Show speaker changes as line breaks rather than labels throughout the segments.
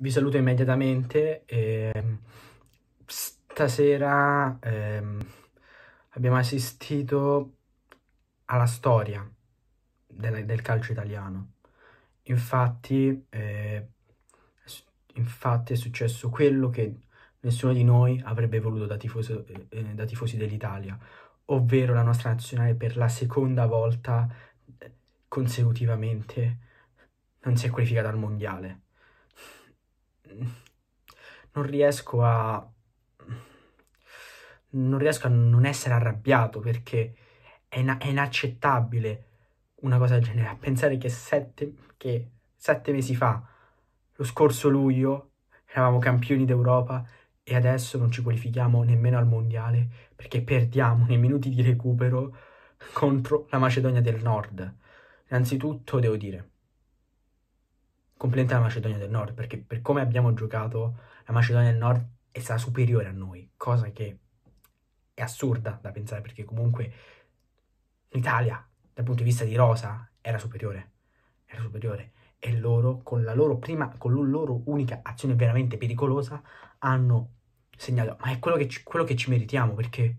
vi saluto immediatamente. E ehm, stasera ehm, abbiamo assistito alla storia del, del calcio italiano. Infatti, eh, infatti, è successo quello che nessuno di noi avrebbe voluto da, tifoso, eh, da tifosi dell'Italia, ovvero la nostra nazionale per la seconda volta eh, consecutivamente non si è qualificata al mondiale non riesco a... non riesco a non essere arrabbiato perché è, ina- è inaccettabile una cosa del genere. pensare che sette, che sette mesi fa, lo scorso luglio, eravamo campioni d'Europa e adesso non ci qualifichiamo nemmeno al mondiale perché perdiamo nei minuti di recupero contro la Macedonia del Nord. Innanzitutto devo dire, completamente la Macedonia del Nord, perché per come abbiamo giocato la Macedonia del Nord è stata superiore a noi, cosa che è assurda da pensare, perché comunque l'Italia, dal punto di vista di rosa, era superiore, era superiore, e loro, con la loro prima, con la loro unica azione veramente pericolosa, hanno segnato, ma è quello che ci, quello che ci meritiamo, perché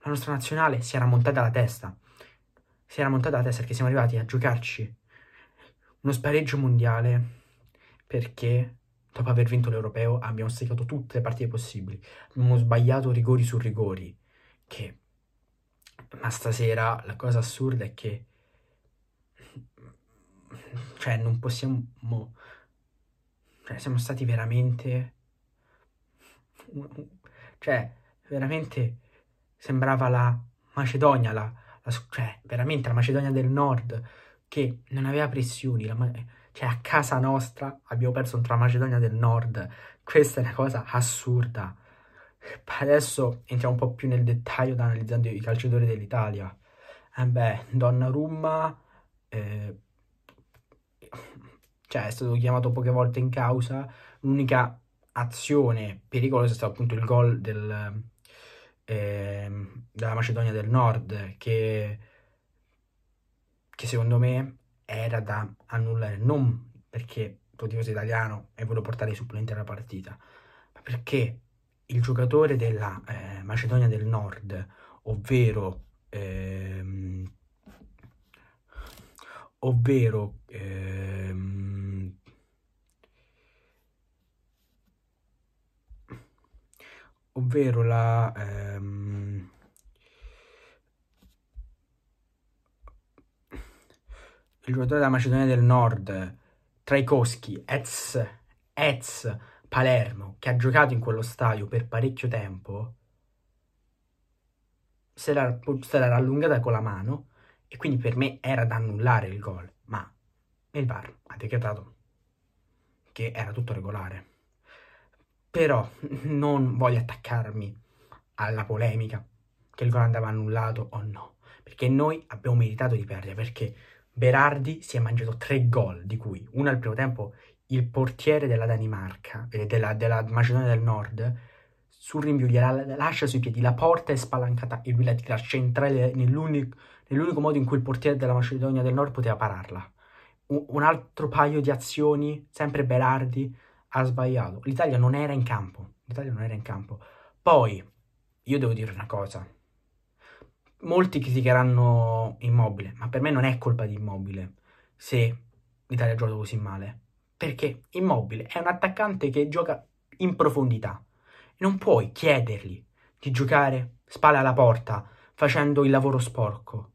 la nostra nazionale si era montata la testa, si era montata la testa perché siamo arrivati a giocarci uno spareggio mondiale perché dopo aver vinto l'Europeo abbiamo seccato tutte le partite possibili, abbiamo sbagliato rigori su rigori, che... ma stasera la cosa assurda è che cioè non possiamo cioè, siamo stati veramente cioè veramente sembrava la Macedonia la, la... cioè veramente la Macedonia del Nord che non aveva pressioni, la, cioè a casa nostra abbiamo perso contro la Macedonia del Nord, questa è una cosa assurda. Adesso entriamo un po' più nel dettaglio analizzando i calciatori dell'Italia. Eh beh, Donnarumma, eh, cioè è stato chiamato poche volte in causa, l'unica azione pericolosa è stato appunto il gol del, eh, della Macedonia del Nord che che secondo me era da annullare, non perché Todivo sia italiano e volevo portare i supplenti alla partita, ma perché il giocatore della eh, Macedonia del Nord, ovvero, ehm, ovvero ehm, ovvero la ehm, il giocatore della Macedonia del Nord, Traikowski, ex, ex Palermo, che ha giocato in quello stadio per parecchio tempo, se l'era, se l'era allungata con la mano e quindi per me era da annullare il gol, ma il VAR ha decretato che era tutto regolare. Però non voglio attaccarmi alla polemica che il gol andava annullato o no, perché noi abbiamo meritato di perdere, perché Berardi si è mangiato tre gol, di cui uno al primo tempo il portiere della Danimarca, eh, della, della Macedonia del Nord, sul rinvio gliela lascia sui piedi, la porta è spalancata e lui la tira centrale nell'unico, nell'unico modo in cui il portiere della Macedonia del Nord poteva pararla. Un, un altro paio di azioni, sempre Berardi, ha sbagliato. L'Italia non era in campo, l'Italia non era in campo. Poi, io devo dire una cosa, molti criticheranno Immobile, ma per me non è colpa di Immobile se l'Italia ha giocato così male. Perché Immobile è un attaccante che gioca in profondità. Non puoi chiedergli di giocare spalle alla porta facendo il lavoro sporco.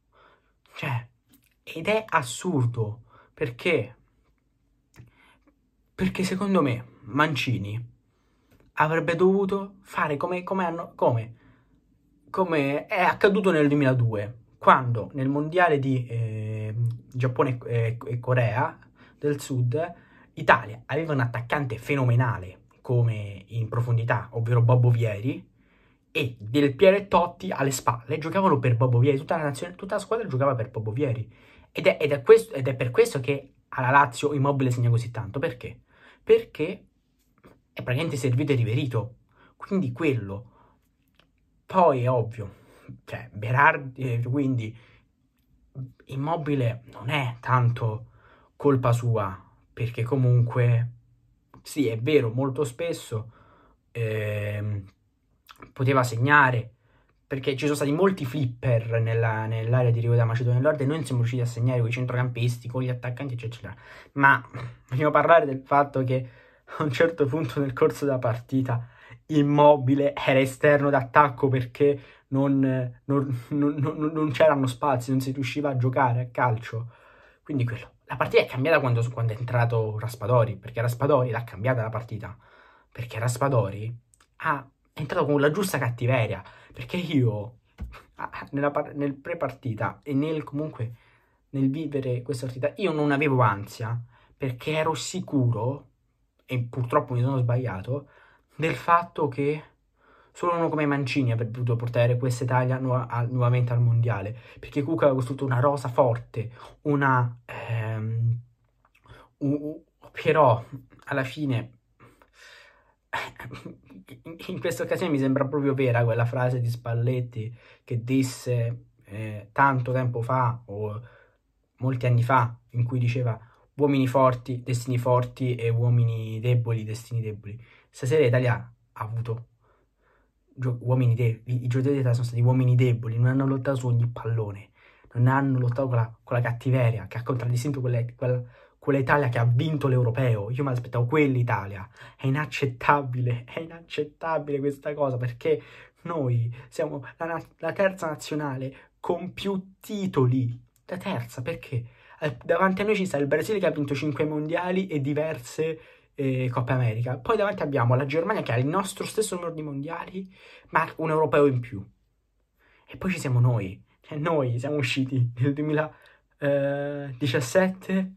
Cioè, ed è assurdo perché perché secondo me Mancini avrebbe dovuto fare come, come, hanno, come come è accaduto nel 2002, quando nel mondiale di eh, Giappone e, eh, e Corea del Sud, Italia aveva un attaccante fenomenale come in profondità, ovvero Bobo Vieri, e del Piero e Totti alle spalle giocavano per Bobo Vieri, tutta la, nazione, tutta la squadra giocava per Bobo Vieri. Ed è, ed, è questo, ed è, per questo che alla Lazio Immobile segna così tanto. Perché? Perché è praticamente servito e riverito. Quindi quello poi è ovvio, cioè, Berardi, eh, quindi Immobile non è tanto colpa sua, perché comunque, sì, è vero, molto spesso eh, poteva segnare, perché ci sono stati molti flipper nella, nell'area di rigore da Macedonia del Nord e noi non siamo riusciti a segnare con i centrocampisti, con gli attaccanti, eccetera, eccetera. Ma vogliamo parlare del fatto che a un certo punto nel corso della partita immobile era esterno d'attacco perché non, non, non, non, c'erano spazi, non si riusciva a giocare a calcio. Quindi quello. La partita è cambiata quando, quando è entrato Raspadori, perché Raspadori l'ha cambiata la partita. Perché Raspadori ha, è entrato con la giusta cattiveria. Perché io, nella, nel pre-partita e nel, comunque nel vivere questa partita, io non avevo ansia, perché ero sicuro, e purtroppo mi sono sbagliato, del fatto che solo uno come Mancini avrebbe potuto portare questa Italia nu- a- nuovamente al mondiale, perché Cook aveva costruito una rosa forte, una... Ehm, u- però alla fine in questa occasione mi sembra proprio vera quella frase di Spalletti che disse eh, tanto tempo fa o molti anni fa in cui diceva uomini forti, destini forti e uomini deboli, destini deboli. Stasera l'Italia ha avuto uomini deboli, i giocatori dell'Italia sono stati uomini deboli, non hanno lottato su ogni pallone, non hanno lottato con la, con la cattiveria che ha contraddistinto quella, quella, quell'Italia che ha vinto l'europeo. Io mi aspettavo quell'Italia. È inaccettabile, è inaccettabile questa cosa perché noi siamo la, la, terza nazionale con più titoli. La terza perché eh, davanti a noi ci sta il Brasile che ha vinto 5 mondiali e diverse eh, Coppa America. Poi davanti abbiamo la Germania che ha il nostro stesso numero di mondiali, ma un europeo in più. E poi ci siamo noi. Cioè noi siamo usciti nel 2017 eh,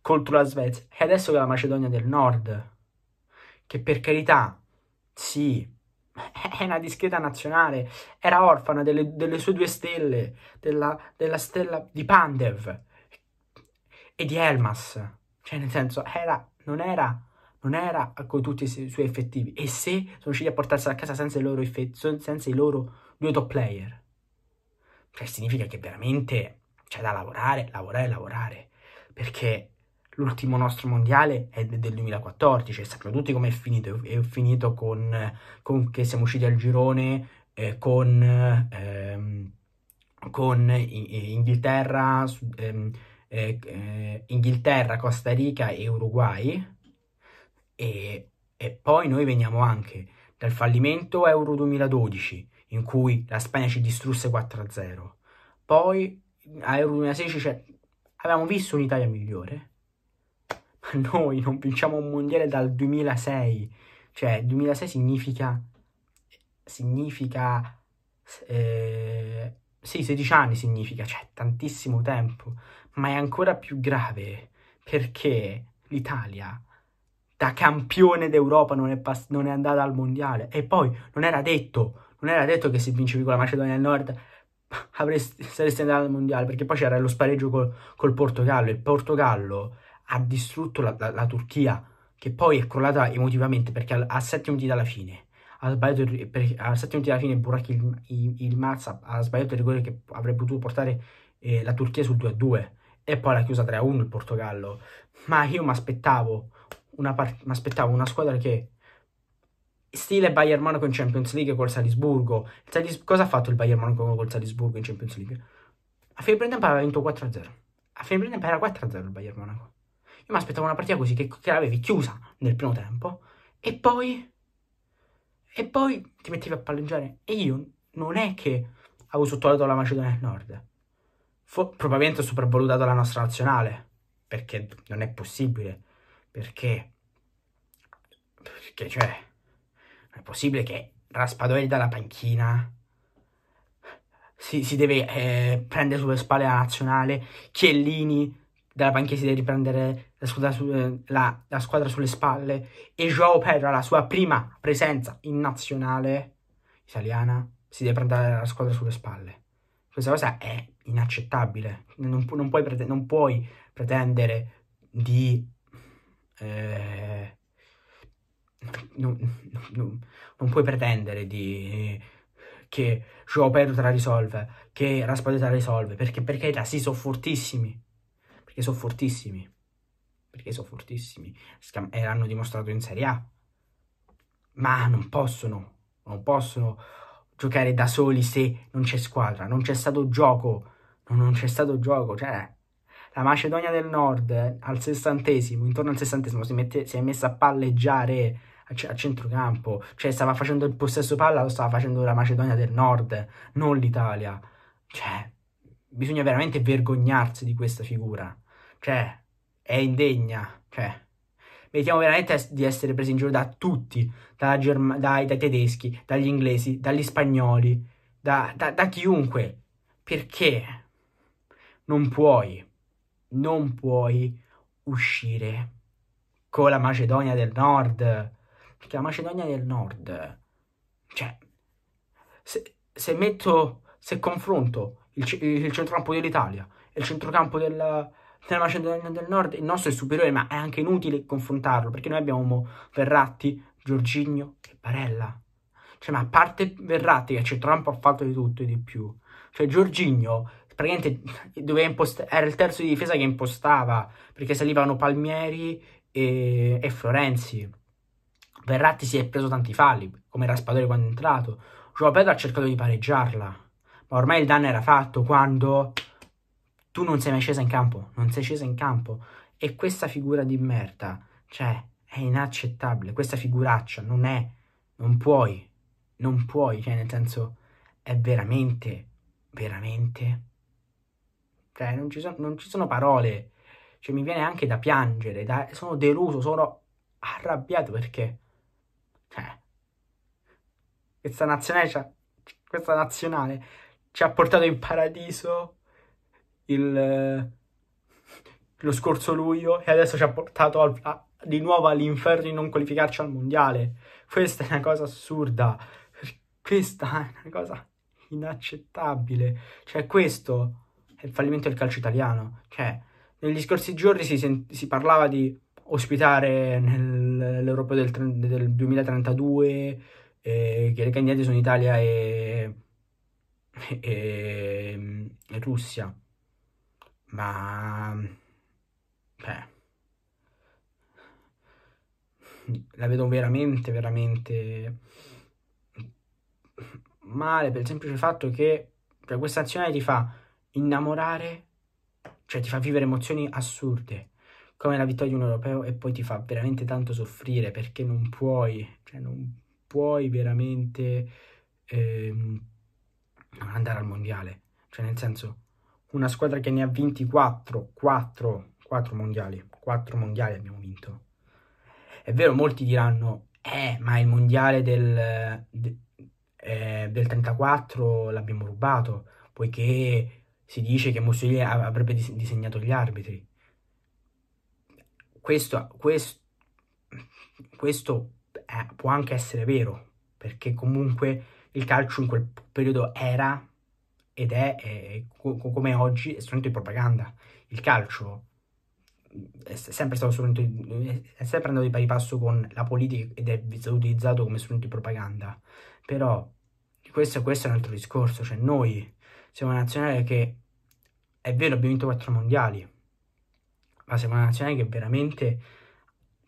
contro la Svezia e adesso che la Macedonia del Nord, che per carità, sì, è una discreta nazionale, era orfana delle, delle sue due stelle, della, della, stella di Pandev e di Elmas, cioè nel senso era non era, non era con tutti i suoi effettivi. E se sono riusciti a portarsela a casa senza i loro, effetti, senza i loro due top player, cioè significa che veramente c'è da lavorare, lavorare, lavorare. Perché l'ultimo nostro mondiale è del 2014 e sappiamo tutti com'è finito. È finito con, con che siamo usciti al girone eh, con, ehm, con in, in Inghilterra, ehm, eh, Inghilterra, Costa Rica e Uruguay e, e poi noi veniamo anche dal fallimento Euro 2012 in cui la Spagna ci distrusse 4-0, poi a Euro 2016 cioè, avevamo visto un'Italia migliore, ma noi non vinciamo un mondiale dal 2006, cioè 2006 significa, significa eh, sì, 16 anni significa, cioè tantissimo tempo, ma è ancora più grave perché l'Italia da campione d'Europa non è, pass- non è andata al mondiale e poi non era detto, non era detto che se vincevi con la Macedonia del Nord avresti, saresti andato al mondiale perché poi c'era lo spareggio col, col Portogallo. Il Portogallo ha distrutto la, la, la, Turchia, che poi è crollata emotivamente perché a, a 7 minuti dalla fine ha sbagliato per, al minuti alla fine Burak Ilmaz ha sbagliato il rigore che avrebbe potuto portare eh, la Turchia sul 2-2 e poi l'ha chiusa 3-1 il Portogallo ma io mi aspettavo una, una squadra che stile Bayern Monaco in Champions League col Salisburgo. Salis cosa ha fatto il Bayern Monaco col Salisburgo in Champions League? A fine Brandon aveva vinto 4-0. A fine Brandon era 4-0 il Bayern Monaco. Io mi aspettavo una partita così che, che l'avevi chiusa nel primo tempo e poi e poi ti mettevi a palleggiare. E io non è che avevo sottovalutato la Macedonia del Nord. Fu, probabilmente ho sopravvalutato la nostra nazionale, perché non è possibile, perché, perché cioè, non è possibile che Raspadori dalla panchina si, si deve eh, prendere sulle spalle la nazionale, Chiellini dalla panchina si deve riprendere la squadra, su, eh, la, la squadra sulle spalle e Joao Pedro la sua prima presenza in nazionale italiana si deve prendere la squadra sulle spalle. Questa cosa è inaccettabile, non, pu- non, puoi, prete- non puoi, pretendere di... Eh, non, non, puoi pretendere di, che Joao Pedro te la risolve, che Raspadori te la risolve, perché, perché da, sì, sono fortissimi, perché sono fortissimi perché sono fortissimi e eh, l'hanno dimostrato in Serie A. Ma non possono, non possono giocare da soli se non c'è squadra, non c'è stato gioco, non c'è stato gioco, cioè la Macedonia del Nord eh, al sessantesimo, intorno al sessantesimo, si, mette, si è messa a palleggiare a, a, centrocampo, cioè stava facendo il possesso palla, lo stava facendo la Macedonia del Nord, non l'Italia. Cioè, bisogna veramente vergognarsi di questa figura. Cioè, è indegna, cioè meritiamo veramente di essere presi in giro da tutti, da Germ- dai, dai, tedeschi, dagli inglesi, dagli spagnoli, da, da, da chiunque, perché non puoi, non puoi uscire con la Macedonia del Nord, perché la Macedonia del Nord, cioè, se, se metto, se confronto il, il centrocampo dell'Italia e il centrocampo della, nella Macedonia del Nord il nostro è superiore, ma è anche inutile confrontarlo, perché noi abbiamo Verratti, Giorgigno e Barella. Cioè, ma a parte Verratti, che c'è Trump ha fatto di tutto e di più. Cioè, Giorginio impost- era il terzo di difesa che impostava, perché salivano Palmieri e, e Florenzi. Verratti si è preso tanti falli, come Raspadori quando è entrato. Joao Pedro ha cercato di pareggiarla, ma ormai il danno era fatto quando tu non sei mai scesa in campo, non sei scesa in campo. E questa figura di merda, cioè, è inaccettabile, questa figuraccia non è, non puoi, non puoi, cioè, nel senso, è veramente, veramente, cioè, non ci sono, non ci sono parole, cioè, mi viene anche da piangere, da, sono deluso, sono arrabbiato perché, cioè, questa nazionale, questa nazionale ci ha portato in paradiso il, lo scorso luglio e adesso ci ha portato al, a, di nuovo all'inferno di non qualificarci al mondiale. Questa è una cosa assurda, questa è una cosa inaccettabile. Cioè questo è il fallimento del calcio italiano. Cioè, negli scorsi giorni si, sent- si parlava di ospitare nell'Europa del, tre- del 2032, eh, che le candidate sono Italia e, e, e Russia ma... Beh. La vedo veramente, veramente male per il semplice fatto che cioè, questa azione ti fa innamorare, cioè ti fa vivere emozioni assurde, come la vittoria di un europeo, e poi ti fa veramente tanto soffrire perché non puoi, cioè non puoi veramente ehm, andare al mondiale. Cioè nel senso, una squadra che ne ha vinti 4, 4 mondiali, 4 mondiali abbiamo vinto. È vero, molti diranno, eh, ma il mondiale del, de, eh, del 34 l'abbiamo rubato, poiché si dice che Mussolini avrebbe disegnato gli arbitri. Questo, questo, questo eh, può anche essere vero, perché comunque il calcio in quel periodo era ed è, eh, co- come oggi, è strumento di propaganda. Il calcio mm, è sempre stato strumento di, è sempre andato di pari passo con la politica ed è stato utilizzato come strumento di propaganda. Però questo, questo è un altro discorso, cioè noi siamo una nazionale che è vero abbiamo vinto quattro mondiali, ma siamo una nazionale che veramente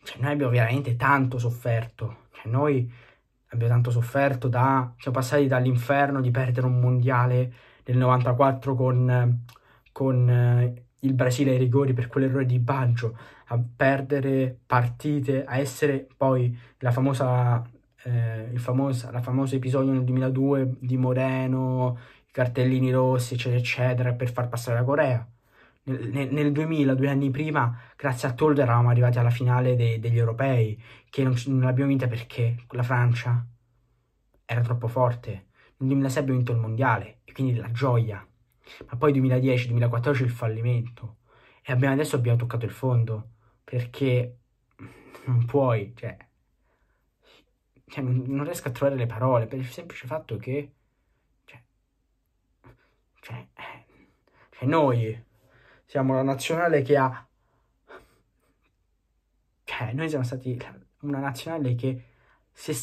cioè noi abbiamo veramente tanto sofferto, cioè noi abbiamo tanto sofferto da, siamo passati dall'inferno di perdere un mondiale nel 94 con, con eh, il Brasile ai rigori per quell'errore di Baggio, a perdere partite, a essere poi la famosa, eh, il famoso, la famosa episodio nel 2002 di Moreno, i cartellini rossi, eccetera, eccetera, per far passare la Corea. Nel, nel 2000, due anni prima, grazie a Toldo eravamo arrivati alla finale de, degli europei, che non, non l'abbiamo vinta perché la Francia era troppo forte nel 2006 abbiamo vinto il mondiale e quindi la gioia, ma poi 2010-2014 il fallimento e abbiamo, adesso abbiamo toccato il fondo perché non puoi, cioè, cioè non, non, riesco a trovare le parole per il semplice fatto che cioè, cioè, cioè noi siamo la nazionale che ha cioè noi siamo stati una nazionale che, se,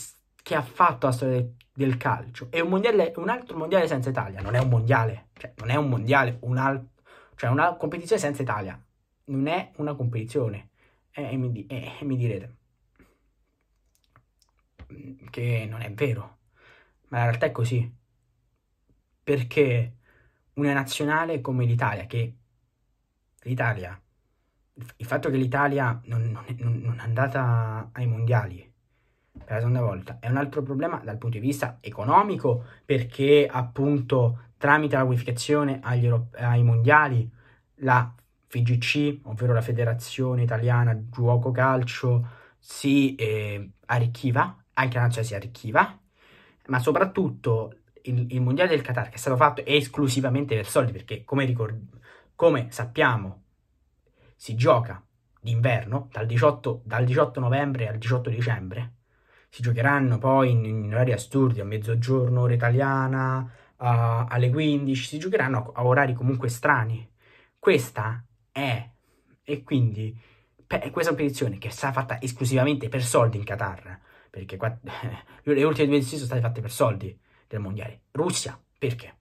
che ha fatto la storia del del calcio. E un, mondiale, un altro mondiale senza Italia non è un mondiale, cioè non è un mondiale, un al- cioè una competizione senza Italia non è una competizione. Eh, e eh, mi, di- eh, mi direte mm, che non è vero, ma la realtà è così. Perché una nazionale come l'Italia, che l'Italia, il fatto che l'Italia non, non, non è andata ai mondiali per la seconda volta. È un altro problema dal punto di vista economico, perché appunto tramite la qualificazione agli Euro- ai mondiali la FGC ovvero la Federazione Italiana gioco Calcio, si eh, arricchiva, anche la nazionale si arricchiva, ma soprattutto il, il, mondiale del Qatar che è stato fatto esclusivamente per soldi, perché come, ricord- come sappiamo si gioca d'inverno dal 18, dal 18 novembre al 18 dicembre, si giocheranno poi in, in orari assurdi, a mezzogiorno, ora italiana, uh, alle 15, si giocheranno a, a orari comunque strani. Questa è, e quindi pe- questa è una petizione che sarà fatta esclusivamente per soldi in Qatar, perché qua, le ultime due petizioni sono state fatte per soldi del mondiale. Russia, perché?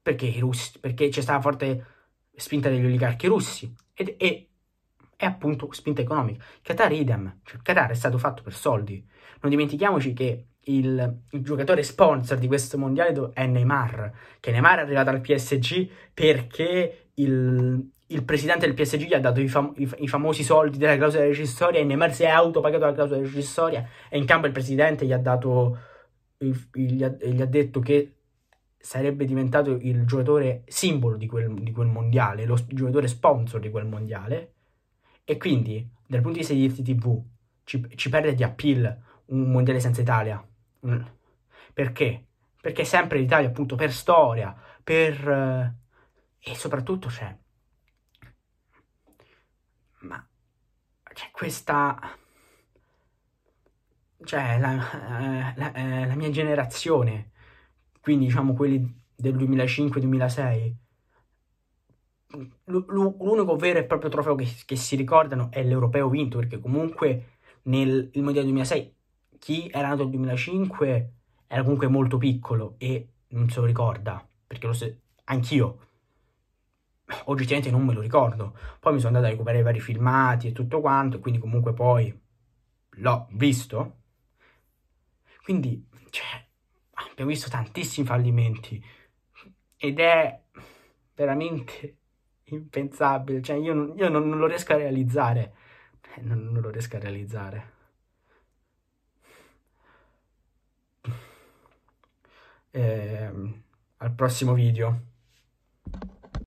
Perché, Russi, perché c'è stata forte spinta degli oligarchi russi e, e è appunto spinta economica. Qatar idem, cioè Qatar è stato fatto per soldi. Non dimentichiamoci che il, il, giocatore sponsor di questo mondiale è Neymar, che Neymar è arrivato al PSG perché il, il presidente del PSG gli ha dato i, fam- i, i famosi soldi della clausola recissoria e Neymar si è autopagato la clausola recissoria e in campo il presidente gli ha, dato, gli, ha, gli ha detto che sarebbe diventato il giocatore simbolo di quel, di quel mondiale, lo giocatore sponsor di quel mondiale e quindi, dal punto di vista di FTTV, ci, ci perde di appeal un mondiale senza Italia. Mm. Perché? Perché sempre l'Italia, appunto, per storia, per... Eh, e soprattutto c'è... Cioè, ma... C'è cioè, questa... Cioè, la, eh, la, eh, la mia generazione, quindi diciamo quelli del 2005-2006, l'unico vero e proprio trofeo che, che si ricordano è l'europeo vinto, perché comunque nel Mondiale 2006 chi era nato nel 2005 era comunque molto piccolo e non se lo ricorda, perché lo se- anch'io oggettivamente non me lo ricordo. Poi mi sono andato a recuperare i vari filmati e tutto quanto, quindi comunque poi l'ho visto. Quindi, cioè, abbiamo visto tantissimi fallimenti ed è veramente impensabile, cioè io, io non, non, lo riesco a realizzare, eh, non, non lo riesco a realizzare. Eh, al prossimo video.